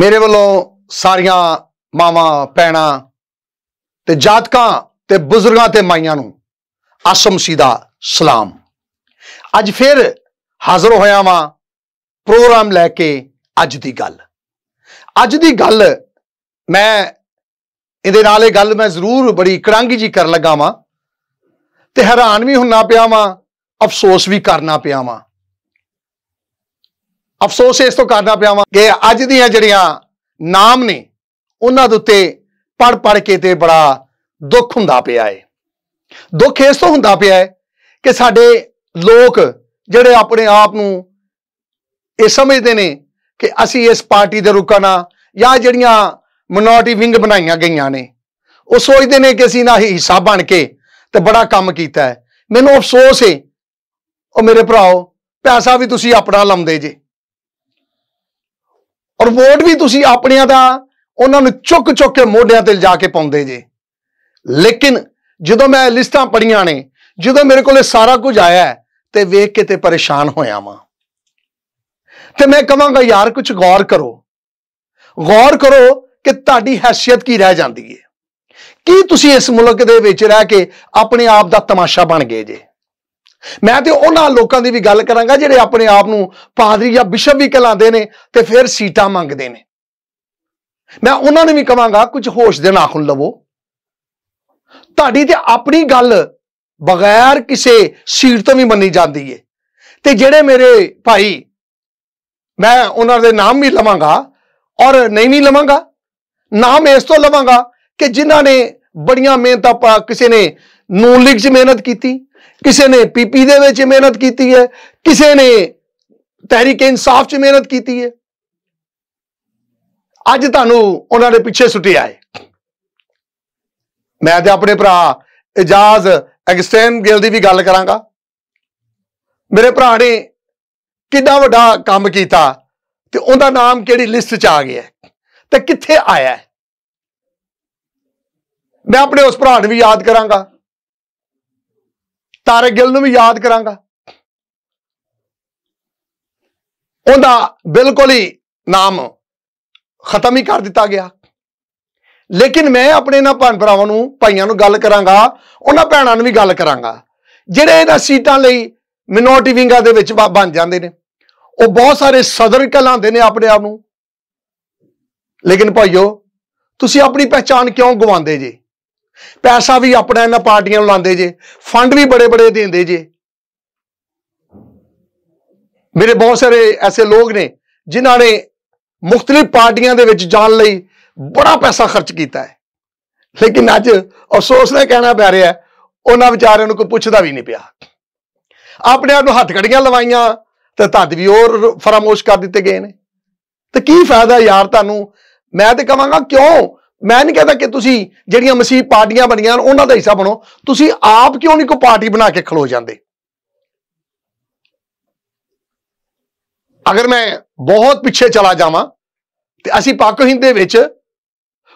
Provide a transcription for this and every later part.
ਮੇਰੇ ਵੱਲੋਂ ਸਾਰੀਆਂ ਮਾਵਾਂ ਪੈਣਾ ਤੇ ਜਾਤਕਾਂ ਤੇ ਬਜ਼ੁਰਗਾਂ ਤੇ ਮਾਈਆਂ ਨੂੰ ਅਸਮ ਸੀਦਾ ਸਲਾਮ ਅੱਜ ਫਿਰ ਹਾਜ਼ਰ ਹੋਇਆ ਵਾਂ ਪ੍ਰੋਗਰਾਮ ਲੈ ਕੇ ਅੱਜ ਦੀ ਗੱਲ ਅੱਜ ਦੀ ਗੱਲ ਮੈਂ ਇਹਦੇ ਨਾਲ ਇਹ ਗੱਲ ਮੈਂ ਜ਼ਰੂਰ ਬੜੀ ਕੜਾਂਗੀ ਜੀ ਕਰਨ ਲੱਗਾ ਵਾਂ ਤੇ ਹੈਰਾਨ ਵੀ ਹੁੰਨਾ ਪਿਆ ਵਾਂ ਅਫਸੋਸ ਵੀ ਕਰਨਾ ਪਿਆ ਵਾਂ ਅਫਸੋਸ ਇਸ ਤੋਂ ਕਰਦਾ ਪਿਆ ਵਾਂ ਕਿ ਅੱਜ ਦੀਆਂ ਜਿਹੜੀਆਂ ਨਾਮ ਨੇ ਉਹਨਾਂ ਦੇ ਉੱਤੇ ਪੜ ਪੜ ਕੇ ਤੇ ਬੜਾ ਦੁੱਖ ਹੁੰਦਾ ਪਿਆ ਏ ਦੁੱਖ ਇਸ ਤੋਂ ਹੁੰਦਾ ਪਿਆ ਏ ਕਿ ਸਾਡੇ ਲੋਕ ਜਿਹੜੇ ਆਪਣੇ ਆਪ ਨੂੰ ਇਹ ਸਮਝਦੇ ਨੇ ਕਿ ਅਸੀਂ ਇਸ ਪਾਰਟੀ ਦੇ ਰੁਕਣਾ ਜਾਂ ਜਿਹੜੀਆਂ ਮਿਨੋਰਟੀ ਵਿੰਗ ਬਣਾਈਆਂ ਗਈਆਂ ਨੇ ਉਹ ਸੋਚਦੇ ਨੇ ਕਿ ਅਸੀਂ ਨਾ ਹੀ ਹਿੱਸਾ ਬਣ ਕੇ ਤੇ ਬੜਾ ਕੰਮ ਕੀਤਾ ਹੈ ਮੈਨੂੰ ਅਫਸੋਸ ਏ ਉਹ ਮੇਰੇ ਭਰਾਓ ਪੈਸਾ ਵੀ ਤੁਸੀਂ ਆਪਣਾ ਲੰਮਦੇ ਜੇ ਔਰ ਵੋਟ ਵੀ ਤੁਸੀਂ ਆਪਣਿਆਂ ਦਾ ਉਹਨਾਂ ਨੂੰ ਚੁੱਕ ਚੁੱਕ ਕੇ ਮੋਢਿਆਂ ਤੇ ਲਿਜਾ ਕੇ ਪਾਉਂਦੇ ਜੇ ਲੇਕਿਨ ਜਦੋਂ ਮੈਂ ਲਿਸਟਾਂ ਪੜੀਆਂ ਨੇ ਜਦੋਂ ਮੇਰੇ ਕੋਲੇ ਸਾਰਾ ਕੁਝ ਆਇਆ ਤੇ ਵੇਖ ਕੇ ਤੇ ਪਰੇਸ਼ਾਨ ਹੋਇਆ ਮਾਂ ਤੇ ਮੈਂ ਕਹਾਂਗਾ ਯਾਰ ਕੁਝ ਗੌਰ ਕਰੋ ਗੌਰ ਕਰੋ ਕਿ ਤੁਹਾਡੀ ਹیثیت ਕੀ ਰਹਿ ਜਾਂਦੀ ਹੈ ਕੀ ਤੁਸੀਂ ਇਸ ਮੁਲਕ ਦੇ ਵਿੱਚ ਰਹਿ ਕੇ ਆਪਣੇ ਆਪ ਦਾ ਤਮਾਸ਼ਾ ਬਣ ਗਏ ਜੇ ਮੈਂ ਤੇ ਉਹਨਾਂ ਲੋਕਾਂ ਦੀ ਵੀ ਗੱਲ ਕਰਾਂਗਾ ਜਿਹੜੇ ਆਪਣੇ ਆਪ ਨੂੰ ਪਾਦਰੀ ਜਾਂ ਬਿਸ਼ਪ ਵੀ ਕਹਲਾਉਂਦੇ ਨੇ ਤੇ ਫਿਰ ਸੀਟਾਂ ਮੰਗਦੇ ਨੇ ਮੈਂ ਉਹਨਾਂ ਨੂੰ ਵੀ ਕਵਾਂਗਾ ਕੁਝ ਹੋਸ਼ ਦੇ ਨਾਖੁਨ ਲਵੋ ਤੁਹਾਡੀ ਤੇ ਆਪਣੀ ਗੱਲ ਬਗੈਰ ਕਿਸੇ ਸੀਟ ਤੋਂ ਵੀ ਮੰਨੀ ਜਾਂਦੀ ਏ ਤੇ ਜਿਹੜੇ ਮੇਰੇ ਭਾਈ ਮੈਂ ਉਹਨਾਂ ਦੇ ਨਾਮ ਵੀ ਲਵਾਂਗਾ ਔਰ ਨਹੀਂ ਵੀ ਲਵਾਂਗਾ ਨਾਮ ਇਸ ਤੋਂ ਲਵਾਂਗਾ ਕਿ ਜਿਨ੍ਹਾਂ ਨੇ ਬੜੀਆਂ ਮਿਹਨਤਾਂ ਕਿਸੇ ਨੇ ਨੂਨ ਲੀਗ 'ਚ ਮਿਹਨਤ ਕੀਤੀ ਕਿਸੇ ਨੇ ਪੀਪੀ ਦੇ ਵਿੱਚ ਮਿਹਨਤ ਕੀਤੀ ਹੈ ਕਿਸੇ ਨੇ ਤਹਿਰੀਕ ਇਨਸਾਫ 'ਚ ਮਿਹਨਤ ਕੀਤੀ ਹੈ ਅੱਜ ਤੁਹਾਨੂੰ ਉਹਨਾਂ ਦੇ ਪਿੱਛੇ ਸੁੱਟਿਆ ਹੈ ਮੈਂ ਤੇ ਆਪਣੇ ਭਰਾ ਇਜਾਜ਼ ਐਗਸਟੈਂਡ ਗਿਲ ਦੀ ਵੀ ਗੱਲ ਕਰਾਂਗਾ ਮੇਰੇ ਭਰਾ ਨੇ ਕਿੰਨਾ ਵੱਡਾ ਕੰਮ ਕੀਤਾ ਤੇ ਉਹਦਾ ਨਾਮ ਕਿਹੜੀ ਲਿਸਟ 'ਚ ਆ ਗਿਆ ਤੇ ਕਿੱਥੇ ਆਇਆ ਮੈਂ ਆਪਣੇ ਉਸ ਭਰਾ ਨੂੰ ਵੀ ਯਾਦ ਕਰਾਂਗਾ ਤਾਰਕ ਗਿਲ ਨੂੰ ਵੀ ਯਾਦ ਕਰਾਂਗਾ ਉਹਦਾ ਬਿਲਕੁਲ ਹੀ ਨਾਮ ਖਤਮ ਹੀ ਕਰ ਦਿੱਤਾ ਗਿਆ ਲੇਕਿਨ ਮੈਂ ਆਪਣੇ ਨਾਲ ਭੈਣ ਭਰਾਵਾਂ ਨੂੰ ਭਾਈਆਂ ਨੂੰ ਗੱਲ ਕਰਾਂਗਾ ਉਹਨਾਂ ਭੈਣਾਂ ਨੂੰ ਵੀ ਗੱਲ ਕਰਾਂਗਾ ਜਿਹੜੇ ਇਹਨਾਂ ਸੀਟਾਂ ਲਈ ਮਿਨੋਰਟੀ ਵਿੰਗਾਂ ਦੇ ਵਿੱਚ ਬਣ ਜਾਂਦੇ ਨੇ ਉਹ ਬਹੁਤ ਸਾਰੇ ਸਦਰ ਕਲਾਉਂਦੇ ਨੇ ਆਪਣੇ ਆਪ ਨੂੰ ਲੇਕਿਨ ਭਾਈਓ ਤੁਸੀਂ ਆਪਣੀ ਪਛਾਣ ਕਿਉਂ ਗਵਾਉਂਦੇ ਜੀ ਪੈਸਾ ਵੀ ਆਪਣਾ ਇਹਨਾਂ ਪਾਰਟੀਆਂ ਨੂੰ ਲਾਉਂਦੇ ਜੇ ਫੰਡ ਵੀ ਬੜੇ ਬੜੇ ਦਿੰਦੇ ਜੇ ਮੇਰੇ ਬਹੁਤ ਸਾਰੇ ਐਸੇ ਲੋਕ ਨੇ ਜਿਨ੍ਹਾਂ ਨੇ ਮੁxtਲਿਫ ਪਾਰਟੀਆਂ ਦੇ ਵਿੱਚ ਜਾਣ ਲਈ ਬੜਾ ਪੈਸਾ ਖਰਚ ਕੀਤਾ ਹੈ ਲੇਕਿਨ ਅੱਜ ਅਫਸੋਸ ਨਾਲ ਕਹਿਣਾ ਪੈ ਰਿਹਾ ਉਹਨਾਂ ਵਿਚਾਰਿਆਂ ਨੂੰ ਕੋਈ ਪੁੱਛਦਾ ਵੀ ਨਹੀਂ ਪਿਆ ਆਪਣੇ ਆਪ ਨੂੰ ਘੜੀਆਂ ਲਵਾਈਆਂ ਤੇ ਤਦ ਵੀ ਹੋਰ ਫਰਮੋਸ਼ ਕਰ ਦਿੱਤੇ ਗਏ ਨੇ ਤੇ ਕੀ ਫਾਇਦਾ ਯਾਰ ਤੁਹਾਨੂੰ ਮੈਂ ਤੇ ਕਹਾਂਗਾ ਕਿਉਂ ਮੈਂ ਨਹੀਂ ਕਹਦਾ ਕਿ ਤੁਸੀਂ ਜਿਹੜੀਆਂ ਮਸੀਹ ਪਾਰਟੀਆਂ ਬਣੀਆਂ ਉਹਨਾਂ ਦਾ ਹਿੱਸਾ ਬਣੋ ਤੁਸੀਂ ਆਪ ਕਿਉਂ ਨਹੀਂ ਕੋਈ ਪਾਰਟੀ ਬਣਾ ਕੇ ਖਲੋ ਜਾਂਦੇ ਅਗਰ ਮੈਂ ਬਹੁਤ ਪਿੱਛੇ ਚਲਾ ਜਾਵਾਂ ਤੇ ਅਸੀਂ ਪਾਕਿਸਤਾਨ ਹਿੰਦ ਦੇ ਵਿੱਚ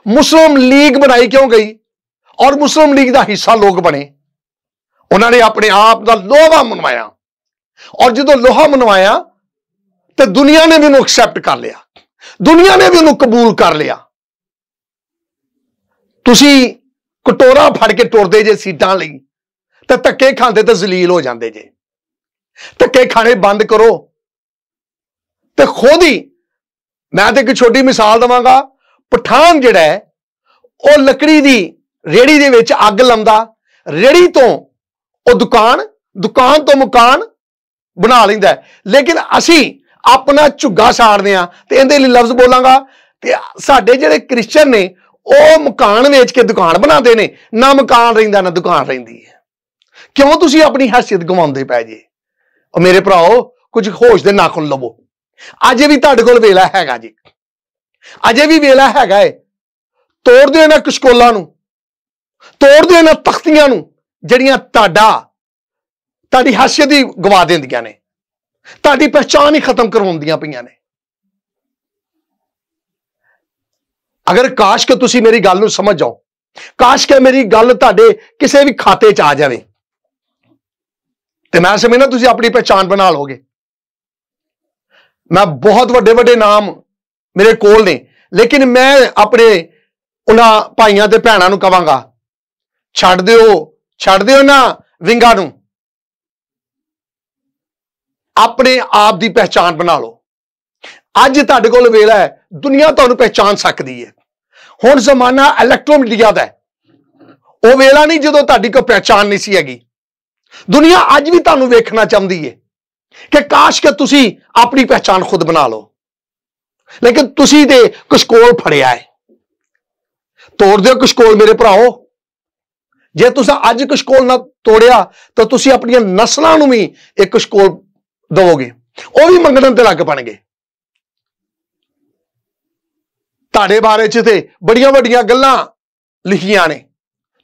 ਮੁਸਲਮ ਲੀਗ ਬਣਾਈ ਕਿਉਂ ਗਈ ਔਰ ਮੁਸਲਮ ਲੀਗ ਦਾ ਹਿੱਸਾ ਲੋਕ ਬਣੇ ਉਹਨਾਂ ਨੇ ਆਪਣੇ ਆਪ ਦਾ ਲੋਹਾ ਮਨਵਾਇਆ ਔਰ ਜਦੋਂ ਲੋਹਾ ਮਨਵਾਇਆ ਤੇ ਦੁਨੀਆ ਨੇ ਵੀ ਉਹਨੂੰ ਐਕਸੈਪਟ ਕਰ ਲਿਆ ਦੁਨੀਆ ਨੇ ਵੀ ਉਹਨੂੰ ਕਬੂਲ ਕਰ ਲਿਆ ਤੁਸੀਂ ਕਟੋਰਾ ਫੜ ਕੇ ਟੁਰਦੇ ਜੇ ਸੀਟਾਂ ਲਈ ਤਾਂ ਧੱਕੇ ਖਾਂਦੇ ਤਾਂ ਜ਼ਲੀਲ ਹੋ ਜਾਂਦੇ ਜੇ ਧੱਕੇ ਖਾਣੇ ਬੰਦ ਕਰੋ ਤੇ ਖੁਦ ਹੀ ਮੈਂ ਤੇ ਇੱਕ ਛੋਟੀ ਮਿਸਾਲ ਦਵਾਂਗਾ ਪਠਾਨ ਜਿਹੜਾ ਉਹ ਲੱਕੜੀ ਦੀ ਰੇੜੀ ਦੇ ਵਿੱਚ ਅੱਗ ਲੰਦਾ ਰੇੜੀ ਤੋਂ ਉਹ ਦੁਕਾਨ ਦੁਕਾਨ ਤੋਂ ਮਕਾਨ ਬਣਾ ਲੈਂਦਾ ਲੇਕਿਨ ਅਸੀਂ ਆਪਣਾ ਝੁੱਗਾ ਸਾੜਦੇ ਆ ਤੇ ਇਹਦੇ ਲਈ ਲਫ਼ਜ਼ ਬੋਲਾਂਗਾ ਤੇ ਸਾਡੇ ਜਿਹੜੇ ਕ੍ਰਿਸਚੀਅਨ ਨੇ ਉਹ ਮਕਾਨ ਵੇਚ ਕੇ ਦੁਕਾਨ ਬਣਾਉਂਦੇ ਨੇ ਨਾ ਮਕਾਨ ਰਹਿੰਦਾ ਨਾ ਦੁਕਾਨ ਰਹਿੰਦੀ ਹੈ ਕਿਉਂ ਤੁਸੀਂ ਆਪਣੀ ਹیثیت ਗਵਾਉਂਦੇ ਪੈ ਜੇ ਉਹ ਮੇਰੇ ਭਰਾਓ ਕੁਝ ਹੋਸ਼ ਦੇ ਨਾਖੁਨ ਲਵੋ ਅਜੇ ਵੀ ਤੁਹਾਡੇ ਕੋਲ ਵੇਲਾ ਹੈਗਾ ਜੀ ਅਜੇ ਵੀ ਵੇਲਾ ਹੈਗਾ ਏ ਤੋੜ ਦਿਓ ਇਹਨਾਂ ਕਸ਼ਕੋਲਾਂ ਨੂੰ ਤੋੜ ਦਿਓ ਇਹਨਾਂ ਤਖਤੀਆਂ ਨੂੰ ਜਿਹੜੀਆਂ ਤੁਹਾਡਾ ਤੁਹਾਡੀ ਹیثیت ਹੀ ਗਵਾ ਦਿੰਦੀਆਂ ਨੇ ਤੁਹਾਡੀ ਪਛਾਣ ਹੀ ਖਤਮ ਕਰਵਾਉਂਦੀਆਂ ਪਈਆਂ ਨੇ ਅਗਰ ਕਾਸ਼ ਕਿ ਤੁਸੀਂ ਮੇਰੀ ਗੱਲ ਨੂੰ ਸਮਝ ਜਾਓ ਕਾਸ਼ ਕਿ ਮੇਰੀ ਗੱਲ ਤੁਹਾਡੇ ਕਿਸੇ ਵੀ ਖਾਤੇ 'ਚ ਆ ਜਾਵੇ ਤੇ ਮੈਂ ਸਮਝਣਾ ਤੁਸੀਂ ਆਪਣੀ ਪਛਾਣ ਬਣਾ ਲੋਗੇ ਮੈਂ ਬਹੁਤ ਵੱਡੇ ਵੱਡੇ ਨਾਮ ਮੇਰੇ ਕੋਲ ਨੇ ਲੇਕਿਨ ਮੈਂ ਆਪਣੇ ਉਹਨਾਂ ਭਾਈਆਂ ਤੇ ਭੈਣਾਂ ਨੂੰ ਕਵਾਂਗਾ ਛੱਡ ਦਿਓ ਛੱਡ ਦਿਓ ਨਾ ਵਿੰਗਾ ਨੂੰ ਆਪਣੇ ਆਪ ਦੀ ਪਛਾਣ ਬਣਾ ਲਓ ਅੱਜ ਤੁਹਾਡੇ ਕੋਲ ਵੇਲਾ ਹੈ ਦੁਨੀਆ ਤੁਹਾਨੂੰ ਪਹਿਚਾਨ ਸਕਦੀ ਹੈ ਹੁਣ ਜ਼ਮਾਨਾ ਇਲੈਕਟ੍ਰੋਮੀਡੀਆ ਦਾ ਹੈ ਉਹ ਵੇਲਾ ਨਹੀਂ ਜਦੋਂ ਤੁਹਾਡੀ ਕੋਈ ਪਹਿਚਾਨ ਨਹੀਂ ਸੀ ਹੈਗੀ ਦੁਨੀਆ ਅੱਜ ਵੀ ਤੁਹਾਨੂੰ ਵੇਖਣਾ ਚਾਹੁੰਦੀ ਹੈ ਕਿ ਕਾਸ਼ ਕਿ ਤੁਸੀਂ ਆਪਣੀ ਪਹਿਚਾਨ ਖੁਦ ਬਣਾ ਲਓ ਲੇਕਿਨ ਤੁਸੀਂ ਤੇ ਕੁਝ ਕੋਲ ਫੜਿਆ ਹੈ ਤੋੜ ਦਿਓ ਕੁਝ ਕੋਲ ਮੇਰੇ ਭਰਾਓ ਜੇ ਤੁਸੀਂ ਅੱਜ ਕੁਝ ਕੋਲ ਨਾ ਤੋੜਿਆ ਤਾਂ ਤੁਸੀਂ ਆਪਣੀਆਂ ਨਸਲਾਂ ਨੂੰ ਵੀ ਇੱਕ ਕੁਝ ਕੋਲ ਦਵੋਗੇ ਉਹ ਵੀ ਮੰਗਣ ਤੇ ਲੱਗ ਪਣਗੇ ਤੁਹਾਡੇ ਬਾਰੇ ਚ ਤੇ ਬੜੀਆਂ ਵੱਡੀਆਂ ਗੱਲਾਂ ਲਿਖੀਆਂ ਨੇ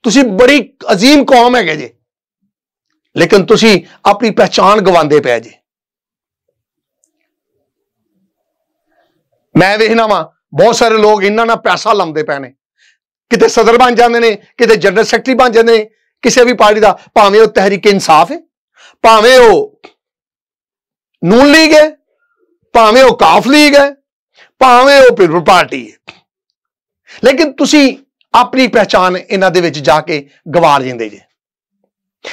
ਤੁਸੀਂ ਬੜੀ عظیم ਕੌਮ ਹੈਗੇ ਜੇ ਲੇਕਿਨ ਤੁਸੀਂ ਆਪਣੀ ਪਛਾਣ ਗਵਾਉਂਦੇ ਪਏ ਜੇ ਮੈਂ ਵੇਖਣਾ ਵਾ ਬਹੁਤ ਸਾਰੇ ਲੋਕ ਇਹਨਾਂ ਨਾਲ ਪੈਸਾ ਲੰਮਦੇ ਪਏ ਨੇ ਕਿਤੇ ਸਦਰ ਬਣ ਜਾਂਦੇ ਨੇ ਕਿਤੇ ਜਨਰਲ ਸੈਕਟਰੀ ਬਣ ਜਾਂਦੇ ਨੇ ਕਿਸੇ ਵੀ ਪਾਰਟੀ ਦਾ ਭਾਵੇਂ ਉਹ ਤਹਿਰੀਕ ਇਨਸਾਫ ਹੈ ਭਾਵੇਂ ਉਹ ਨੂਨ ਲੀਗ ਹੈ ਭਾਵੇਂ ਉਹ ਕਾਫ ਲੀਗ ਹੈ ਭਾਵੇਂ ਉਹ ਪੀਪਲ ਪਾਰਟੀ ਹੈ ਲੇਕਿਨ ਤੁਸੀਂ ਆਪਣੀ ਪਛਾਣ ਇਹਨਾਂ ਦੇ ਵਿੱਚ ਜਾ ਕੇ ਗਵਾਰ ਜਾਂਦੇ ਜੇ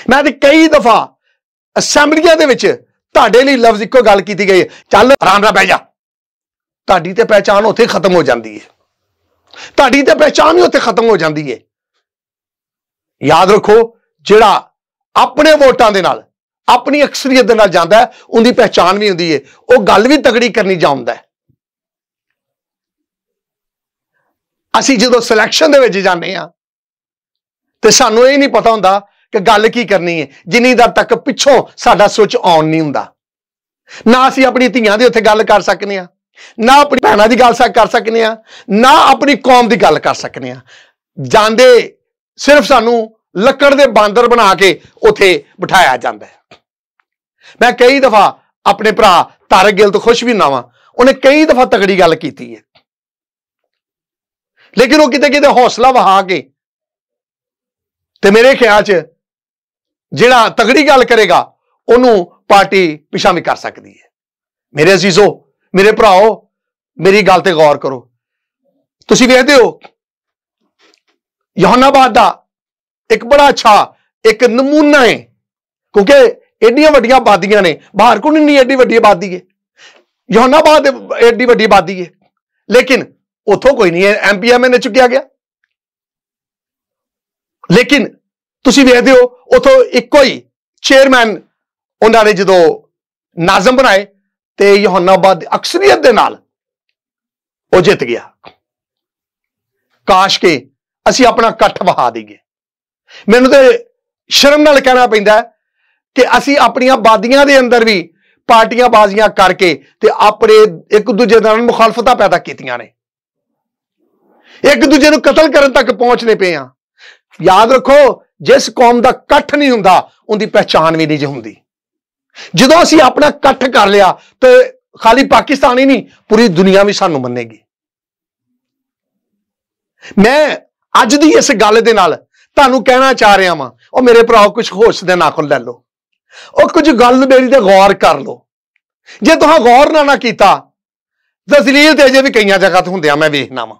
ਮੈਂ ਤੇ ਕਈ ਦਫਾ ਅਸੈਂਬਲੀਆਂ ਦੇ ਵਿੱਚ ਤੁਹਾਡੇ ਲਈ ਲਫ਼ਜ਼ ਇੱਕੋ ਗੱਲ ਕੀਤੀ ਗਈ ਚੱਲ ਆਰਾਮ ਨਾਲ ਬਹਿ ਜਾ ਤੁਹਾਡੀ ਤੇ ਪਛਾਣ ਉੱਥੇ ਖਤਮ ਹੋ ਜਾਂਦੀ ਹੈ ਤੁਹਾਡੀ ਤੇ ਪਛਾਣ ਹੀ ਉੱਥੇ ਖਤਮ ਹੋ ਜਾਂਦੀ ਹੈ ਯਾਦ ਰੱਖੋ ਜਿਹੜਾ ਆਪਣੇ ਵੋਟਾਂ ਦੇ ਨਾਲ ਆਪਣੀ ਅਕਸਰੀਅਤ ਦੇ ਨਾਲ ਜਾਂਦਾ ਉਹਦੀ ਪਛਾਣ ਵੀ ਹੁੰਦੀ ਹੈ ਉਹ ਗੱਲ ਵੀ ਤਗੜੀ ਕਰਨੀ ਜਾਂਦਾ ਹੈ ਅਸੀਂ ਜਦੋਂ ਸਿਲੈਕਸ਼ਨ ਦੇ ਵਿੱਚ ਜਾਂਦੇ ਆ ਤੇ ਸਾਨੂੰ ਇਹ ਨਹੀਂ ਪਤਾ ਹੁੰਦਾ ਕਿ ਗੱਲ ਕੀ ਕਰਨੀ ਹੈ ਜਿੰਨੀ ਦਰ ਤੱਕ ਪਿੱਛੋਂ ਸਾਡਾ ਸੋਚ ਆਨ ਨਹੀਂ ਹੁੰਦਾ ਨਾ ਅਸੀਂ ਆਪਣੀ ਧੀਆਂ ਦੀ ਉੱਥੇ ਗੱਲ ਕਰ ਸਕਨੇ ਆ ਨਾ ਆਪਣੀ ਭੈਣਾਂ ਦੀ ਗੱਲ ਕਰ ਸਕਨੇ ਆ ਨਾ ਆਪਣੀ ਕੌਮ ਦੀ ਗੱਲ ਕਰ ਸਕਨੇ ਆ ਜਾਂਦੇ ਸਿਰਫ ਸਾਨੂੰ ਲੱਕੜ ਦੇ ਬਾਂਦਰ ਬਣਾ ਕੇ ਉੱਥੇ ਬਿਠਾਇਆ ਜਾਂਦਾ ਮੈਂ ਕਈ ਦਫਾ ਆਪਣੇ ਭਰਾ ਤਰਗਿਲ ਤੋਂ ਖੁਸ਼ ਵੀ ਨਾ ਵਾਂ ਉਹਨੇ ਕਈ ਦਫਾ ਤਕੜੀ ਗੱਲ ਕੀਤੀ ਹੈ ਲੇਕਿਨ ਉਹ ਕਿਤੇ ਕਿਤੇ ਹੌਸਲਾ ਵਹਾ ਕੇ ਤੇ ਮੇਰੇ ਖਿਆਲ 'ਚ ਜਿਹੜਾ ਤਗੜੀ ਗੱਲ ਕਰੇਗਾ ਉਹਨੂੰ ਪਾਰਟੀ ਪਿਛਾ ਵੀ ਕਰ ਸਕਦੀ ਹੈ ਮੇਰੇ ਅਜ਼ੀਜ਼ੋ ਮੇਰੇ ਭਰਾਓ ਮੇਰੀ ਗੱਲ ਤੇ ਗੌਰ ਕਰੋ ਤੁਸੀਂ ਵੇਖਦੇ ਹੋ ਯਹਨਾਬਾਦ ਦਾ ਇੱਕ ਬੜਾ ਅੱਛਾ ਇੱਕ ਨਮੂਨਾ ਹੈ ਕਿਉਂਕਿ ਐਡੀਆਂ ਵੱਡੀਆਂ ਬਾਦੀਆਂ ਨੇ ਬਾਹਰ ਕੋਈ ਨਹੀਂ ਐਡੀ ਵੱਡੀ ਬਾਦੀ ਹੈ ਯਹਨਾਬਾਦ ਐਡੀ ਵੱਡੀ ਬਾਦੀ ਹੈ ਲੇਕਿਨ ਉਥੋਂ ਕੋਈ ਨਹੀਂ ਐਮਪੀਐਮਐਨ ਨੇ ਚੁੱਕਿਆ ਗਿਆ ਲੇਕਿਨ ਤੁਸੀਂ ਵੇਖਦੇ ਹੋ ਉਥੋਂ ਇੱਕੋ ਹੀ ਚੇਅਰਮੈਨ ਉਹਨਾਂ ਨੇ ਜਦੋਂ ਨਾਜ਼ਮ ਬਣਾਏ ਤੇ ਯਹੋਨਾਬਾਦ ਅਕਸਰੀਅਤ ਦੇ ਨਾਲ ਉਹ ਜਿੱਤ ਗਿਆ ਕਾਸ਼ ਕੇ ਅਸੀਂ ਆਪਣਾ ਇਕੱਠ ਵਹਾ ਦਈਏ ਮੈਨੂੰ ਤੇ ਸ਼ਰਮ ਨਾਲ ਕਹਿਣਾ ਪੈਂਦਾ ਕਿ ਅਸੀਂ ਆਪਣੀਆਂ ਬਾਦੀਆਂ ਦੇ ਅੰਦਰ ਵੀ ਪਾਰਟੀਆਂ ਬਾਜ਼ੀਆਂ ਕਰਕੇ ਤੇ ਆਪਣੇ ਇੱਕ ਦੂਜੇ ਨਾਲ ਮੁਖਾਲਫਤਾਂ ਪੈਦਾ ਕੀਤੀਆਂ ਨੇ ਇੱਕ ਦੂਜੇ ਨੂੰ ਕਤਲ ਕਰਨ ਤੱਕ ਪਹੁੰਚਨੇ ਪਏ ਆ ਯਾਦ ਰੱਖੋ ਜਿਸ ਕੌਮ ਦਾ ਇਕੱਠ ਨਹੀਂ ਹੁੰਦਾ ਉਹਦੀ ਪਛਾਣ ਵੀ ਨਹੀਂ ਜੇ ਹੁੰਦੀ ਜਦੋਂ ਅਸੀਂ ਆਪਣਾ ਇਕੱਠ ਕਰ ਲਿਆ ਤੇ ਖਾਲੀ ਪਾਕਿਸਤਾਨ ਹੀ ਨਹੀਂ ਪੂਰੀ ਦੁਨੀਆ ਵੀ ਸਾਨੂੰ ਮੰਨੇਗੀ ਮੈਂ ਅੱਜ ਦੀ ਇਸ ਗੱਲ ਦੇ ਨਾਲ ਤੁਹਾਨੂੰ ਕਹਿਣਾ ਚਾਹ ਰਿਹਾ ਵਾਂ ਉਹ ਮੇਰੇ ਭਰਾਓ ਕੁਝ ਹੋਸ਼ ਦੇ ਨਾਲ ਲੈ ਲਓ ਉਹ ਕੁਝ ਗੱਲ ਮੇਰੀ ਤੇ ਗੌਰ ਕਰ ਲਓ ਜੇ ਤੁਸੀਂ ਗੌਰ ਨਾ ਨਾ ਕੀਤਾ ਤਾਂ ਜ਼ਲੀਲ ਤੇ ਜੇ ਵੀ ਕਈਆਂ ਜਗ੍ਹਾ ਤੇ ਹੁੰਦਿਆ ਮੈਂ ਵੇਖਣਾ ਵਾਂ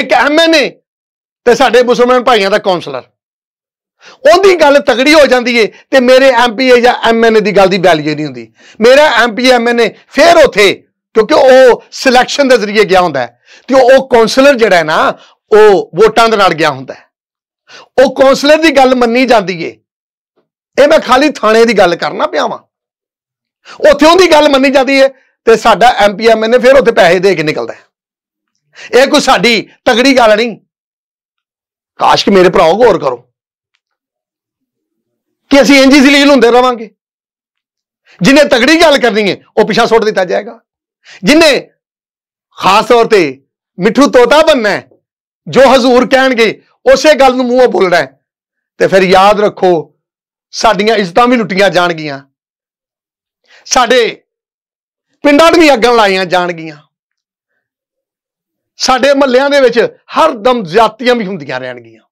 ਇੱਕ ਐਮਐਨਏ ਤੇ ਸਾਡੇ ਮੁਸਲਮਾਨ ਭਾਈਆਂ ਦਾ ਕਾਉਂਸਲਰ ਉਹਦੀ ਗੱਲ ਤਗੜੀ ਹੋ ਜਾਂਦੀ ਏ ਤੇ ਮੇਰੇ ਐਮਪੀਏ ਜਾਂ ਐਮਐਨਏ ਦੀ ਗੱਲ ਦੀ ਵੈਲਿਊ ਨਹੀਂ ਹੁੰਦੀ ਮੇਰਾ ਐਮਪੀਏ ਐਮਐਨਏ ਫੇਰ ਉਥੇ ਕਿਉਂਕਿ ਉਹ ਸਿਲੈਕਸ਼ਨ ਦੇ ਜ਼ਰੀਏ ਗਿਆ ਹੁੰਦਾ ਹੈ ਤੇ ਉਹ ਕਾਉਂਸਲਰ ਜਿਹੜਾ ਹੈ ਨਾ ਉਹ ਵੋਟਾਂ ਦੇ ਨਾਲ ਗਿਆ ਹੁੰਦਾ ਹੈ ਉਹ ਕਾਉਂਸਲਰ ਦੀ ਗੱਲ ਮੰਨੀ ਜਾਂਦੀ ਏ ਇਹ ਮੈਂ ਖਾਲੀ ਥਾਣੇ ਦੀ ਗੱਲ ਕਰਨਾ ਪਿਆ ਵਾਂ ਉਥੇ ਉਹਦੀ ਗੱਲ ਮੰਨੀ ਜਾਂਦੀ ਏ ਤੇ ਸਾਡਾ ਐਮਪੀ ਐਮਐਨਏ ਫੇਰ ਉਥੇ ਪੈਸੇ ਦੇ ਕੇ ਨਿਕਲਦਾ ਇਹ ਕੋਈ ਸਾਡੀ ਤਗੜੀ ਗੱਲ ਨਹੀਂ ਕਾਸ਼ ਕਿ ਮੇਰੇ ਭਰਾਓ ਗੌਰ ਕਰੋ ਕਿ ਅਸੀਂ ਇੰਜ ਹੀ ਜ਼ਲੀਲ ਹੁੰਦੇ ਰਵਾਂਗੇ ਜਿਨੇ ਤਗੜੀ ਗੱਲ ਕਰਨੀ ਹੈ ਉਹ ਪਿੱਛਾ ਛੋੜ ਦਿੱਤਾ ਜਾਏਗਾ ਜਿਨੇ ਖਾਸ ਤੌਰ ਤੇ ਮਿੱਠੂ ਤੋਤਾ ਬੰਨਾ ਹੈ ਜੋ ਹਜ਼ੂਰ ਕਹਿਣਗੇ ਉਸੇ ਗੱਲ ਨੂੰ ਮੂੰਹੋਂ ਬੋਲਣਾ ਹੈ ਤੇ ਫਿਰ ਯਾਦ ਰੱਖੋ ਸਾਡੀਆਂ ਇੱਜ਼ਤਾਂ ਵੀ ਲੁੱਟੀਆਂ ਜਾਣਗੀਆਂ ਸਾਡੇ ਪਿੰਡਾਂ ਨੂੰ ਵੀ ਅੱਗਾਂ ਲਾਈਆਂ ਜਾਣਗੀਆਂ ਸਾਡੇ ਮੱਲਿਆਂ ਦੇ ਵਿੱਚ ਹਰ ਦਮ ਜ਼ਿਆਤੀਆਂ ਵੀ ਹੁੰਦੀਆਂ ਰਹਿਣਗੀਆਂ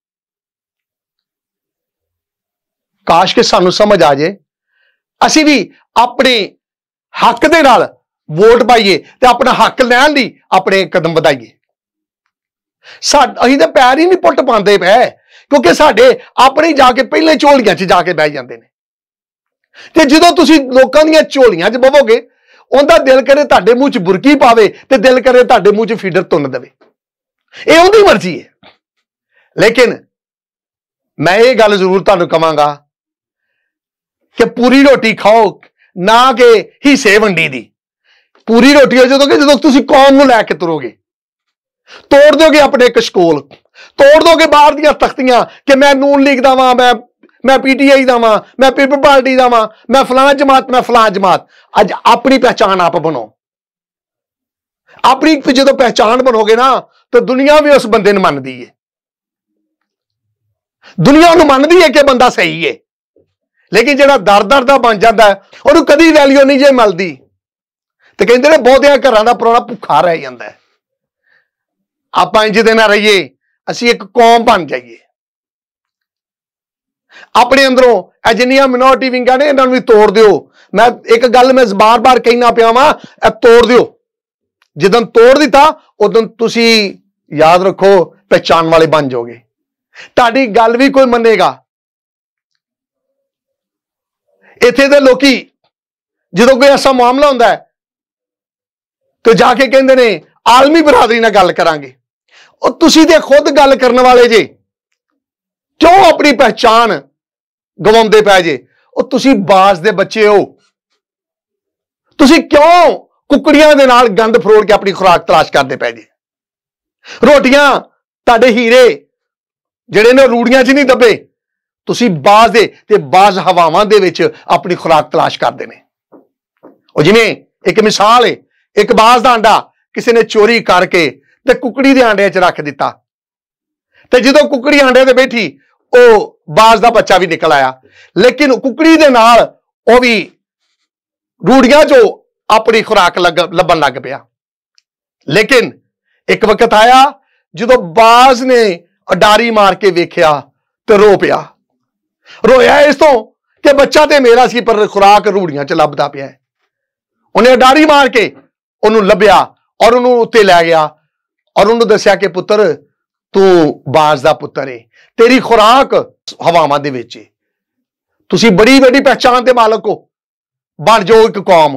ਕਾਸ਼ ਕਿ ਸਾਨੂੰ ਸਮਝ ਆ ਜੇ ਅਸੀਂ ਵੀ ਆਪਣੇ ਹੱਕ ਦੇ ਨਾਲ ਵੋਟ ਪਾਈਏ ਤੇ ਆਪਣਾ ਹੱਕ ਲੈਣ ਲਈ ਆਪਣੇ ਕਦਮ ਵਧਾਈਏ ਸਾਡੇ ਅਸੀਂ ਤਾਂ ਪੈਰ ਹੀ ਨਹੀਂ ਪੁੱਟ ਪਾਉਂਦੇ ਪਏ ਕਿਉਂਕਿ ਸਾਡੇ ਆਪਣੇ ਜਾ ਕੇ ਪਹਿਲੇ ਝੋਲੀਆਂ 'ਚ ਜਾ ਕੇ ਬਹਿ ਜਾਂਦੇ ਨੇ ਤੇ ਜਦੋਂ ਤੁਸੀਂ ਲੋਕਾਂ ਦੀਆਂ ਝੋਲੀਆਂ 'ਚ ਬਵੋਗੇ ਉਹਦਾ ਦਿਲ ਕਰੇ ਤੁਹਾਡੇ ਮੂੰਹ 'ਚ ਬੁਰਕੀ ਪਾਵੇ ਤੇ ਦਿਲ ਕਰੇ ਤੁਹਾਡੇ ਮੂੰਹ 'ਚ ਫੀਡਰ ਤੁੰਨ ਦੇਵੇ ਇਹ ਉਹਦੀ ਮਰਜ਼ੀ ਹੈ ਲੇਕਿਨ ਮੈਂ ਇਹ ਗੱਲ ਜ਼ਰੂਰ ਤੁਹਾਨੂੰ ਕਵਾਂਗਾ ਕਿ ਪੂਰੀ ਰੋਟੀ ਖਾਓ ਨਾ ਕਿ ਹਿੱਸੇ ਵੰਡੀ ਦੀ ਪੂਰੀ ਰੋਟੀ ਹੋ ਜਦੋਂ ਕਿ ਜਦੋਂ ਤੁਸੀਂ ਕੌਮ ਨੂੰ ਲੈ ਕੇ ਤੁਰੋਗੇ ਤੋੜ ਦੋਗੇ ਆਪਣੇ ਕਸ਼ਕੋਲ ਤੋੜ ਦੋਗੇ ਬਾਹਰ ਦੀਆਂ ਤਖਤੀਆਂ ਕਿ ਮੈਂ ਨੂਨ ਲੀਗ ਦਾ ਵਾਂ ਮੈਂ ਮੈਂ ਪੀਟੀਆਈ ਦਾ ਵਾਂ ਮੈਂ ਪੀਪਲ ਪਾਰਟੀ ਦਾ ਵਾਂ ਮੈਂ ਫਲਾਂ ਜਮਾਤ ਮੈਂ ਫਲਾਂ ਜਮਾਤ ਅੱਜ ਆਪਣੀ ਪਛਾਣ ਆਪ ਬਣੋ ਆਪਣੀ ਜਦੋਂ ਪਛਾਣ ਬਣੋਗੇ ਨਾ ਤਾਂ ਦੁਨੀਆ ਵੀ ਉਸ ਬੰਦੇ ਨੂੰ ਮੰਨਦੀ ਏ ਦੁਨੀਆ ਨੂੰ ਮੰਨਦੀ ਏ ਕਿ ਬੰਦਾ ਸਹੀ ਏ ਲੇਕਿਨ ਜਿਹੜਾ ਦਰ ਦਰ ਦਾ ਬਣ ਜਾਂਦਾ ਉਹਨੂੰ ਕਦੀ ਵੈਲਿਊ ਨਹੀਂ ਜੇ ਮਿਲਦੀ ਤੇ ਕਹਿੰਦੇ ਨੇ ਬਹੁਤਿਆਂ ਘਰਾਂ ਦਾ ਪੁਰਾਣਾ ਭੁੱਖਾ ਰਹਿ ਜਾਂਦਾ ਆਪਾਂ ਇੰਜ ਦੇ ਨਾ ਰਹੀਏ ਅਸੀਂ ਇੱਕ ਕੌਮ ਬਣ ਜਾਈਏ ਆਪਣੇ ਅੰਦਰੋਂ ਇਹ ਜਿੰਨੀਆਂ ਮਿਨੋਰਟੀ ਵਿੰਗਾਂ ਨੇ ਇਹਨਾਂ ਨੂੰ ਵੀ ਤੋੜ ਦਿਓ ਮੈਂ ਇੱਕ ਗੱਲ ਮੈਂ ਬਾਰ-ਬਾਰ ਕਹਿਣਾ ਪਿਆ ਵਾਂ ਇਹ ਤੋੜ ਦਿਓ ਜਦੋਂ ਤੋੜ ਦਿੱਤਾ ਉਦੋਂ ਤੁਸੀਂ ਯਾਦ ਰੱਖੋ ਪਛਾਣ ਵਾਲੇ ਬਣ ਜਾਓਗੇ ਤੁਹਾਡੀ ਗੱਲ ਵੀ ਕੋਈ ਮੰਨੇਗਾ ਇੱਥੇ ਦੇ ਲੋਕੀ ਜਦੋਂ ਕੋਈ ਐਸਾ ਮਾਮਲਾ ਹੁੰਦਾ ਹੈ ਤੇ ਜਾ ਕੇ ਕਹਿੰਦੇ ਨੇ ਆਲਮੀ ਬਰਾਦਰੀ ਨਾਲ ਗੱਲ ਕਰਾਂਗੇ ਉਹ ਤੁਸੀਂ ਤੇ ਖੁਦ ਗੱਲ ਕਰਨ ਵਾਲੇ ਜੇ ਕਿਉਂ ਆਪਣੀ ਪਹਿਚਾਨ ਗਵਾਉਂਦੇ ਪੈ ਜੇ ਉਹ ਤੁਸੀਂ ਬਾਸ ਦੇ ਬੱਚੇ ਹੋ ਤੁਸੀਂ ਕਿਉਂ ਕੁਕੜੀਆਂ ਦੇ ਨਾਲ ਗੰਦ ਫਰੋੜ ਕੇ ਆਪਣੀ ਖੁਰਾਕ ਤਲਾਸ਼ ਕਰਦੇ ਪੈ ਜੇ ਰੋਟੀਆਂ ਤੁਹਾਡੇ ਹੀਰੇ ਜਿਹੜੇ ਨੇ ਰੂੜੀਆਂ 'ਚ ਨਹੀਂ ਦੱਬੇ ਤੁਸੀਂ ਬਾਜ਼ ਦੇ ਤੇ ਬਾਜ਼ ਹਵਾਵਾਂ ਦੇ ਵਿੱਚ ਆਪਣੀ ਖੁਰਾਕ ਤਲਾਸ਼ ਕਰਦੇ ਨੇ ਉਹ ਜਿਵੇਂ ਇੱਕ ਮਿਸਾਲ ਹੈ ਇੱਕ ਬਾਜ਼ ਦਾ ਅੰਡਾ ਕਿਸੇ ਨੇ ਚੋਰੀ ਕਰਕੇ ਤੇ ਕੁਕੜੀ ਦੇ ਅੰਡੇ 'ਚ ਰੱਖ ਦਿੱਤਾ ਤੇ ਜਦੋਂ ਕੁਕੜੀ ਅੰਡੇ ਤੇ ਬੈਠੀ ਉਹ ਬਾਜ਼ ਦਾ ਬੱਚਾ ਵੀ ਨਿਕਲ ਆਇਆ ਲੇਕਿਨ ਕੁਕੜੀ ਦੇ ਨਾਲ ਉਹ ਵੀ ਰੂੜੀਆਂ 'ਚੋਂ ਆਪਣੀ ਖੁਰਾਕ ਲੱਭਣ ਲੱਗ ਪਿਆ ਲੇਕਿਨ ਇੱਕ ਵਕਤ ਆਇਆ ਜਦੋਂ ਬਾਜ਼ ਨੇ ਅਡਾਰੀ ਮਾਰ ਕੇ ਵੇਖਿਆ ਤੇ ਰੋ ਪਿਆ ਰੋਇਆ ਇਸ ਤੋਂ ਕਿ ਬੱਚਾ ਤੇ ਮੇਰਾ ਸੀ ਪਰ ਖੁਰਾਕ ਰੂੜੀਆਂ 'ਚ ਲੱਭਦਾ ਪਿਆ ਉਹਨੇ ਅਡਾਰੀ ਮਾਰ ਕੇ ਉਹਨੂੰ ਲੱਭਿਆ ਔਰ ਉਹਨੂੰ ਉੱਤੇ ਲੈ ਗਿਆ ਔਰ ਉਹਨੂੰ ਦੱਸਿਆ ਕਿ ਪੁੱਤਰ ਤੂੰ ਬਾਜ਼ ਦਾ ਪੁੱਤਰ ਏ ਤੇਰੀ ਖੁਰਾਕ ਹਵਾਵਾਂ ਦੇ ਵਿੱਚ ਏ ਤੁਸੀਂ ਬੜੀ ਵੱਡੀ ਪਛਾਣ ਦੇ ਮਾਲਕ ਹੋ ਬਣ ਜਾਓ ਇੱਕ ਕੌਮ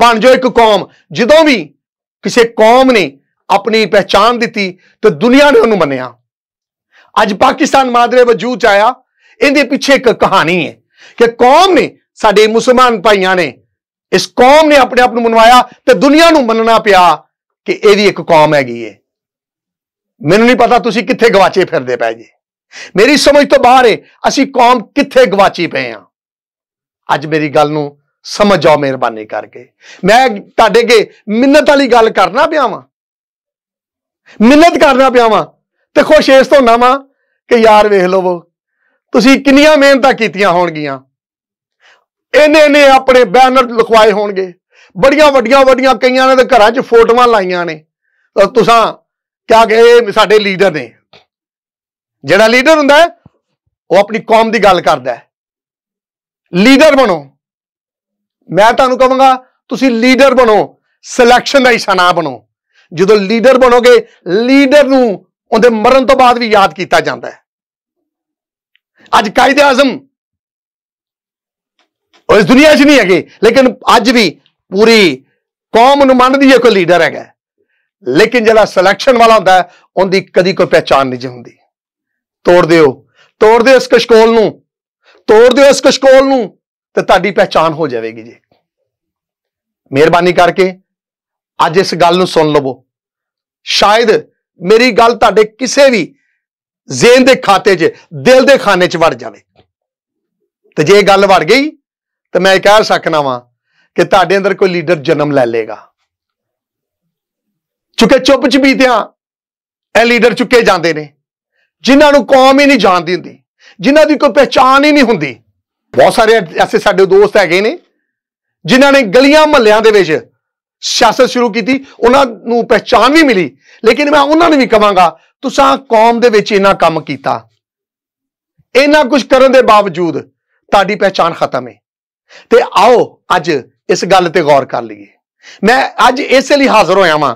ਬਣ ਜਾਓ ਇੱਕ ਕੌਮ ਜਦੋਂ ਵੀ ਕਿਸੇ ਕੌਮ ਨੇ ਆਪਣੀ ਪਛਾਣ ਦਿੱਤੀ ਤੇ ਦੁਨੀਆ ਨੇ ਉਹਨੂੰ ਮੰਨਿਆ ਅੱਜ ਪਾਕਿਸਤਾਨ ਮਾਦਰੇ ਵਜੂਦ ਚ ਆਇਆ ਇਹਦੇ ਪਿੱਛੇ ਇੱਕ ਕਹਾਣੀ ਹੈ ਕਿ ਕੌਮ ਨੇ ਸਾਡੇ ਮੁਸਲਮਾਨ ਭਾਈਆਂ ਨੇ ਇਸ ਕੌਮ ਨੇ ਆਪਣੇ ਆਪ ਨੂੰ ਮਨਵਾਇਆ ਤੇ ਦੁਨੀਆ ਨੂੰ ਮੰਨਣਾ ਪਿਆ ਕਿ ਇਹ ਵੀ ਇੱਕ ਕੌਮ ਹੈਗੀ ਏ ਮੈਨੂੰ ਨਹੀਂ ਪਤਾ ਤੁਸੀਂ ਕਿੱਥੇ ਗਵਾਚੇ ਫਿਰਦੇ ਪਏ ਜੀ ਮੇਰੀ ਸਮਝ ਤੋਂ ਬਾਹਰ ਹੈ ਅਸੀਂ ਕੌਮ ਕਿੱਥੇ ਗਵਾਚੀ ਪਏ ਆ ਅੱਜ ਮੇਰੀ ਗੱਲ ਨੂੰ ਸਮਝ ਆਓ ਮਿਹਰਬਾਨੀ ਕਰਕੇ ਮੈਂ ਤੁਹਾਡੇ ਕੇ ਮਿੰਨਤ ਵਾਲੀ ਗੱਲ ਕਰਨਾ ਪਿਆ ਵਾਂ ਮਿੰਨਤ ਕਰਨਾ ਪਿਆ ਵਾਂ ਤੇ ਖੁਸ਼ ਇਸ ਤੋਂ ਨਾਵਾਂ ਕਿ ਯਾਰ ਵੇਖ ਲਵੋ ਤੁਸੀਂ ਕਿੰਨੀਆਂ ਮਿਹਨਤਾਂ ਕੀਤੀਆਂ ਹੋਣਗੀਆਂ ਇਹਨੇ ਨੇ ਆਪਣੇ ਬੈਨਰ ਲਖਵਾਏ ਹੋਣਗੇ ਬੜੀਆਂ ਵੱਡੀਆਂ ਵੱਡੀਆਂ ਕਈਆਂ ਨੇ ਤੇ ਘਰਾਂ 'ਚ ਫੋਟੋਆਂ ਲਾਈਆਂ ਨੇ ਤੁਸੀਂ ਕਿਆ ਇਹ ਸਾਡੇ ਲੀਡਰ ਨੇ ਜਿਹੜਾ ਲੀਡਰ ਹੁੰਦਾ ਹੈ ਉਹ ਆਪਣੀ ਕੌਮ ਦੀ ਗੱਲ ਕਰਦਾ ਹੈ ਲੀਡਰ ਬਣੋ ਮੈਂ ਤੁਹਾਨੂੰ ਕਹਾਂਗਾ ਤੁਸੀਂ ਲੀਡਰ ਬਣੋ ਸਿਲੈਕਸ਼ਨ ਦਾ ਹਿੱਸਾ ਨਾ ਬਣੋ ਜਦੋਂ ਲੀਡਰ ਬਣੋਗੇ ਲੀਡਰ ਨੂੰ ਉਹਦੇ ਮਰਨ ਤੋਂ ਬਾਅਦ ਵੀ ਯਾਦ ਕੀਤਾ ਜਾਂਦਾ ਹੈ ਅੱਜ ਕਾਇਦੇ ਆਜ਼ਮ ਉਸ ਦੁਨੀਆ 'ਚ ਨਹੀਂ ਹੈਗੇ ਲੇਕਿਨ ਅੱਜ ਵੀ ਪੂਰੀ ਕੌਮ ਨੂੰ ਮੰਨਦੀ ਹੈ ਕੋਈ ਲੀਡਰ ਹੈਗਾ ਲੇਕਿਨ ਜਿਹੜਾ ਸਿਲੈਕਸ਼ਨ ਵਾਲਾ ਹੁੰਦਾ ਉਹਦੀ ਕਦੀ ਕੋਈ ਪਛਾਣ ਨਹੀਂ ਜੀ ਹੁੰਦੀ ਤੋੜ ਦਿਓ ਤੋੜ ਦਿਓ ਇਸ ਕਸ਼ਕੋਲ ਨੂੰ ਤੋੜ ਦਿਓ ਇਸ ਕਸ਼ਕੋਲ ਨੂੰ ਤੇ ਤੁਹਾਡੀ ਪਛਾਣ ਹੋ ਜਾਵੇਗੀ ਜੀ ਮਿਹਰਬਾਨੀ ਕਰਕੇ ਅੱਜ ਇਸ ਗੱਲ ਨੂੰ ਸੁਣ ਲਵੋ ਸ਼ਾਇਦ ਮੇਰੀ ਗੱਲ ਤੁਹਾਡੇ ਕਿਸੇ ਵੀ ਜ਼ੇਨ ਦੇ ਖਾਤੇ 'ਚ ਦਿਲ ਦੇ ਖਾਨੇ 'ਚ ਵੜ ਜਾਵੇ ਤੇ ਜੇ ਇਹ ਗੱਲ ਵੜ ਗਈ ਤੇ ਮੈਂ ਕਹਿ ਸਕਣਾ ਵਾਂ ਕਿ ਤੁਹਾਡੇ ਅੰਦਰ ਕੋਈ ਲੀਡਰ ਜਨਮ ਲੈ ਲੇਗਾ ਚੁੱਕੇ ਚੁੱਪ ਬੀਤਿਆਂ ਇਹ ਲੀਡਰ ਚੁੱਕੇ ਜਾਂਦੇ ਨੇ ਜਿਨ੍ਹਾਂ ਨੂੰ ਕੌਮ ਹੀ ਨਹੀਂ ਜਾਣਦੀ ਹੁੰਦੀ ਜਿਨ੍ਹਾਂ ਦੀ ਕੋਈ ਪਛਾਣ ਹੀ ਨਹੀਂ ਹੁੰਦੀ ਬਹੁਤ ਸਾਰੇ ਐਸੇ ਸਾਡੇ ਦੋਸਤ ਹੈਗੇ ਨੇ ਜਿਨ੍ਹਾਂ ਨੇ ਗਲੀਆਂ ਮਹੱਲਿਆਂ ਦੇ ਵਿੱਚ ਸ਼ਾਸਨ ਸ਼ੁਰੂ ਕੀਤੀ ਉਹਨਾਂ ਨੂੰ ਪਛਾਣ ਵੀ ਮਿਲੀ ਲੇਕਿਨ ਮੈਂ ਉਹਨਾਂ ਨੂੰ ਵੀ ਕਵਾਂਗਾ ਤੁਸੀਂ ਕੌਮ ਦੇ ਵਿੱਚ ਇੰਨਾ ਕੰਮ ਕੀਤਾ ਇੰਨਾ ਕੁਝ ਕਰਨ ਦੇ ਬਾਵਜੂਦ ਤੁਹਾਡੀ ਪਛਾਣ ਖਤਮ ਹੈ ਤੇ ਆਓ ਅੱਜ ਇਸ ਗੱਲ ਤੇ ਗੌਰ ਕਰ ਲਈਏ ਮੈਂ ਅੱਜ ਇਸੇ ਲਈ ਹਾਜ਼ਰ ਹੋਇਆ ਹਾਂ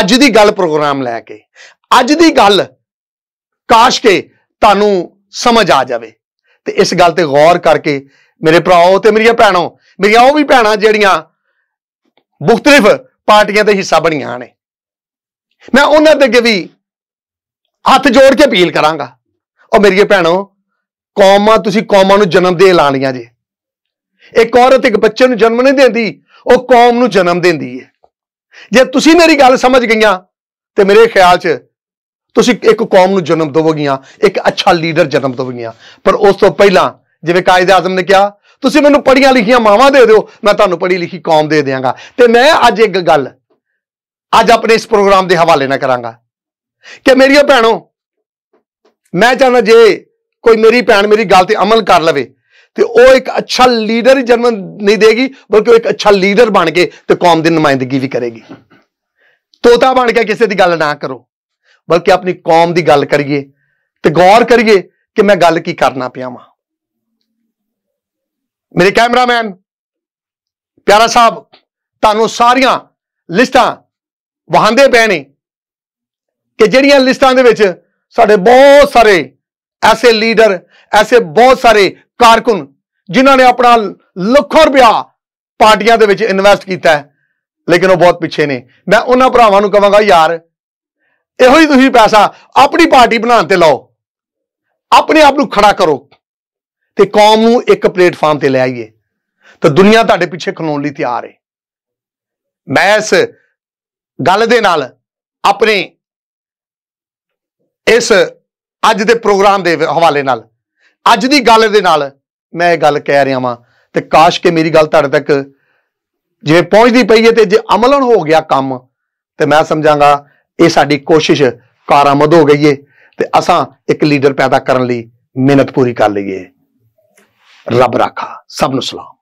ਅੱਜ ਦੀ ਗੱਲ ਪ੍ਰੋਗਰਾਮ ਲੈ ਕੇ ਅੱਜ ਦੀ ਗੱਲ ਕਾਸ਼ ਕੇ ਤੁਹਾਨੂੰ ਸਮਝ ਆ ਜਾਵੇ ਤੇ ਇਸ ਗੱਲ ਤੇ ਗੌਰ ਕਰਕੇ ਮੇਰੇ ਭਰਾਓ ਤੇ ਮੇਰੀਆਂ ਭੈਣੋ ਮੇਰੀਆਂ ਉਹ ਵੀ ਭੈਣਾਂ ਜਿਹੜੀਆਂ ਮੁxtਲਿਫ ਪਾਰਟੀਆਂ ਦੇ ਹਿੱਸਾ ਬਣੀਆਂ ਨੇ ਮੈਂ ਉਹਨਾਂ ਦੇ ਅੱਗੇ ਵੀ ਹੱਥ ਜੋੜ ਕੇ ਅਪੀਲ ਕਰਾਂਗਾ ਉਹ ਮੇਰੀਆਂ ਭੈਣੋ ਕੌਮਾਂ ਤੁਸੀਂ ਕੌਮਾਂ ਨੂੰ ਜਨਮ ਦੇ ਲਾਣੀਆਂ ਜੇ ਇੱਕ ਔਰਤ ਇੱਕ ਬੱਚੇ ਨੂੰ ਜਨਮ ਨਹੀਂ ਦਿੰਦੀ ਉਹ ਕੌਮ ਨੂੰ ਜਨਮ ਦਿੰਦੀ ਹੈ ਜੇ ਤੁਸੀਂ ਮੇਰੀ ਗੱਲ ਸਮਝ ਗਈਆਂ ਤੇ ਮੇਰੇ ਖਿਆਲ 'ਚ ਤੁਸੀਂ ਇੱਕ ਕੌਮ ਨੂੰ ਜਨਮ ਦੇਵੋਗੀਆਂ ਇੱਕ ਅੱਛਾ ਲੀਡਰ ਜਨਮ ਦੇਵੋਗੀਆਂ ਪਰ ਉਸ ਤੋਂ ਪਹਿਲਾਂ ਜਿਵੇਂ ਕਾਇਦ ਆਜ਼ਮ ਨੇ ਕਿਹਾ ਤੁਸੀਂ ਮੈਨੂੰ ਪੜੀਆਂ ਲਿਖੀਆਂ ਮਾਵਾਂ ਦੇ ਦਿਓ ਮੈਂ ਤੁਹਾਨੂੰ ਪੜੀ ਲਿਖੀ ਕੌਮ ਦੇ ਦਿਆਂਗਾ ਤੇ ਮੈਂ ਅੱਜ ਇੱਕ ਗੱਲ ਅੱਜ ਆਪਣੇ ਇਸ ਪ੍ਰੋਗਰਾਮ ਦੇ ਹਵਾਲੇ ਨਾਲ ਕਰਾਂਗਾ ਕਿ ਮੇਰੀਆਂ ਭੈਣੋ ਮੈਂ ਚਾਹੁੰਦਾ ਜੇ ਕੋਈ ਮੇਰੀ ਭੈਣ ਮੇਰੀ ਗੱਲ ਤੇ ਅਮਲ ਕਰ ਲਵੇ ਤੇ ਉਹ ਇੱਕ ਅੱਛਾ ਲੀਡਰ ਹੀ ਜਨਮ ਨਹੀਂ ਦੇਗੀ ਬਲਕਿ ਉਹ ਇੱਕ ਅੱਛਾ ਲੀਡਰ ਬਣ ਕੇ ਤੇ ਕੌਮ ਦੀ ਨੁਮਾਇੰਦਗੀ ਵੀ ਕਰੇਗੀ ਤੋਤਾ ਬਣ ਕੇ ਕਿਸੇ ਦੀ ਗੱਲ ਨਾ ਕਰੋ ਬਲਕਿ ਆਪਣੀ ਕੌਮ ਦੀ ਗੱਲ ਕਰੀਏ ਤੇ ਗੌਰ ਕਰੀਏ ਕਿ ਮੈਂ ਗੱਲ ਕੀ ਕਰਨਾ ਪਿਆ ਵਾਂ ਮੇਰੇ ਕੈਮਰਾਮੈਨ ਪਿਆਰਾ ਸਾਹਿਬ ਤੁਹਾਨੂੰ ਸਾਰੀਆਂ ਲਿਸਟਾਂ ਵਹਾਂਦੇ ਪਏ ਨੇ ਕਿ ਜਿਹੜੀਆਂ ਲਿਸਟਾਂ ਦੇ ਵਿੱਚ ਸਾਡੇ ਬਹੁਤ ਸਾਰੇ ਐਸੇ ਲੀਡਰ ਐਸੇ ਬਹੁਤ ਸਾਰੇ ਕਾਰਕੁਨ ਜਿਨ੍ਹਾਂ ਨੇ ਆਪਣਾ ਲੱਖਾਂ ਰੁਪਿਆ ਪਾਰਟੀਆਂ ਦੇ ਵਿੱਚ ਇਨਵੈਸਟ ਕੀਤਾ ਹੈ ਲੇਕਿਨ ਉਹ ਬਹੁਤ ਪਿੱਛੇ ਨੇ ਮੈਂ ਉਹਨਾਂ ਭਰਾਵਾਂ ਨੂੰ ਕਹਾਂਗਾ ਯਾਰ ਇਹੋ ਹੀ ਤੁਸੀਂ ਪੈਸਾ ਆਪਣੀ ਪਾਰਟੀ ਬਣਾਉਣ ਤੇ ਲਾਓ ਆਪਣੇ ਆਪ ਨੂੰ ਖੜਾ ਕਰੋ ਤੇ ਕੌਮ ਨੂੰ ਇੱਕ ਪਲੇਟਫਾਰਮ ਤੇ ਲੈ ਆਈਏ ਤਾਂ ਦੁਨੀਆ ਤੁਹਾਡੇ ਪਿੱਛੇ ਖਲੋਣ ਲਈ ਤਿਆਰ ਹੈ ਮੈਂ ਇਸ ਗੱਲ ਦੇ ਨਾਲ ਆਪਣੇ ਇਸ ਅੱਜ ਦੇ ਪ੍ਰੋਗਰਾਮ ਦੇ ਹਵਾਲੇ ਨਾਲ ਅੱਜ ਦੀ ਗੱਲ ਦੇ ਨਾਲ ਮੈਂ ਇਹ ਗੱਲ ਕਹਿ ਰਿਹਾ ਵਾਂ ਤੇ ਕਾਸ਼ ਕਿ ਮੇਰੀ ਗੱਲ ਤੁਹਾਡੇ ਤੱਕ ਜੇ ਪਹੁੰਚਦੀ ਪਈ ਹੈ ਤੇ ਜੇ ਅਮਲਨ ਹੋ ਗਿਆ ਕੰਮ ਤੇ ਮੈਂ ਸਮਝਾਂਗਾ ਇਹ ਸਾਡੀ ਕੋਸ਼ਿਸ਼ ਕਾਰਾਮਦ ਹੋ ਗਈ ਏ ਤੇ ਅਸਾਂ ਇੱਕ ਲੀਡਰ ਪੈਦਾ ਕਰਨ ਲਈ ਮਿਹਨਤ ਪੂਰੀ ਕਰ ਲਈਏ ਰੱਬ ਰਾਖਾ ਸਭ ਨੂੰ ਸਲਾਮ